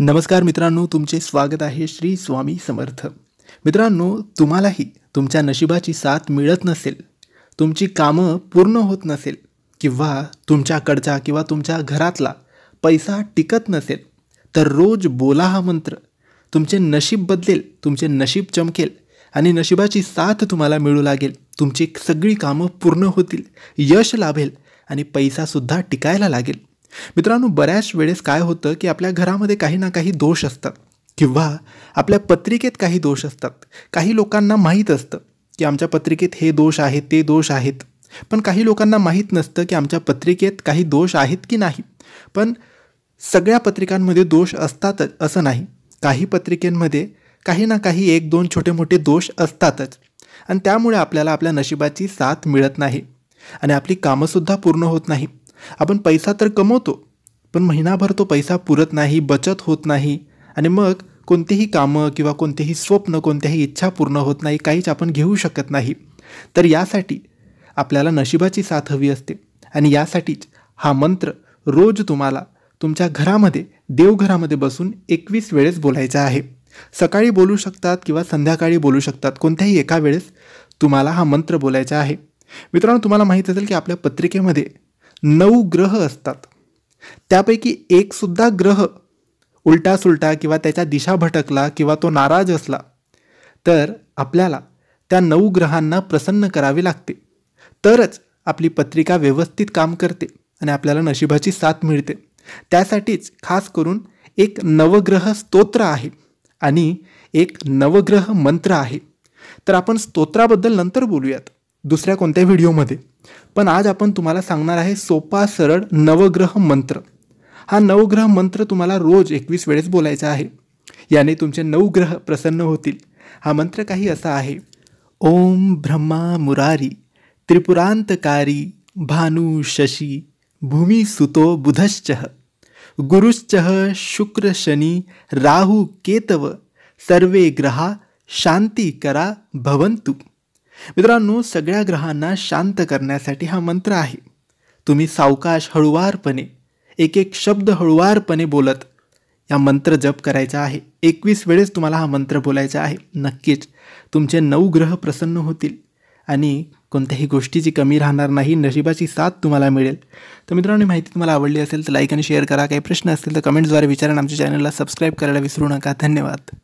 नमस्कार मित्रांनो तुमचे स्वागत आहे श्री स्वामी समर्थ मित्रांनो तुम्हालाही तुमच्या नशिबाची साथ मिळत नसेल तुमची कामं पूर्ण होत नसेल किंवा तुमच्याकडचा किंवा तुमच्या घरातला पैसा टिकत नसेल तर रोज बोला हा मंत्र तुमचे नशीब बदलेल तुमचे नशीब चमकेल आणि नशिबाची साथ तुम्हाला मिळू लागेल तुमची सगळी कामं पूर्ण होतील यश लाभेल आणि पैसासुद्धा टिकायला लागेल मित्रांनो बऱ्याच वेळेस काय होतं की आपल्या घरामध्ये काही ना काही दोष असतात किंवा आपल्या पत्रिकेत काही दोष असतात काही लोकांना माहीत असतं की आमच्या पत्रिकेत हे दोष आहेत ते दोष आहेत पण काही लोकांना माहीत नसतं की आमच्या पत्रिकेत काही दोष आहेत की नाही पण सगळ्या पत्रिकांमध्ये दोष असतातच असं नाही काही पत्रिकेमध्ये काही ना काही एक दोन छोटे मोठे दोष असतातच आणि त्यामुळे आपल्याला आपल्या नशिबाची साथ मिळत नाही आणि आपली कामंसुद्धा पूर्ण होत नाही आपण पैसा तर कमवतो पण महिनाभर तो पैसा पुरत नाही बचत होत नाही आणि मग कोणतेही कामं किंवा कोणतेही स्वप्न कोणत्याही इच्छा पूर्ण होत नाही काहीच आपण घेऊ शकत नाही तर यासाठी आपल्याला नशिबाची साथ हवी असते आणि यासाठीच हा मंत्र रोज तुम्हाला तुमच्या घरामध्ये देवघरामध्ये बसून एकवीस वेळेस बोलायचा आहे सकाळी बोलू शकतात किंवा संध्याकाळी बोलू शकतात कोणत्याही एका वेळेस तुम्हाला हा मंत्र बोलायचा आहे मित्रांनो तुम्हाला माहीत असेल की आपल्या पत्रिकेमध्ये नऊ ग्रह असतात त्यापैकी एकसुद्धा ग्रह उलटा सुलटा किंवा त्याच्या दिशा भटकला किंवा तो नाराज असला तर आपल्याला त्या नऊ ग्रहांना प्रसन्न करावे लागते तरच आपली पत्रिका व्यवस्थित काम करते आणि आपल्याला नशिबाची साथ मिळते त्यासाठीच खास करून एक नवग्रह स्तोत्र आहे आणि एक नवग्रह मंत्र आहे तर आपण स्तोत्राबद्दल नंतर बोलूयात दुसऱ्या कोणत्या व्हिडिओमध्ये पण आज आपण तुम्हाला सांगणार आहे सोपा सरळ नवग्रह मंत्र हा नवग्रह मंत्र तुम्हाला रोज एकवीस वेळेस बोलायचा आहे याने तुमचे नवग्रह प्रसन्न होतील हा मंत्र काही असा आहे ओम ब्रह्मा मुरारी त्रिपुरांतकारी भानु शशी भूमी सुतो बुधश्च गुरुश्च शुक्र शनी राहु केतव सर्वे ग्रहा शांती करा भवंतु मित्रांनो सगळ्या ग्रहांना शांत करण्यासाठी हा मंत्र आहे तुम्ही सावकाश हळुवारपणे एक एक शब्द हळुवारपणे बोलत या मंत्र जप करायचा आहे एकवीस वेळेस तुम्हाला हा मंत्र बोलायचा आहे नक्कीच तुमचे नऊ ग्रह प्रसन्न होतील आणि कोणत्याही गोष्टीची कमी राहणार नाही नशिबाची साथ तुम्हाला मिळेल तर मित्रांनो माहिती तुम्हाला आवडली असेल तर लाईक आणि शेअर करा काही प्रश्न असतील तर कमेंट्सद्वारे विचारा आमच्या चॅनलला सबस्क्राईब करायला विसरू नका धन्यवाद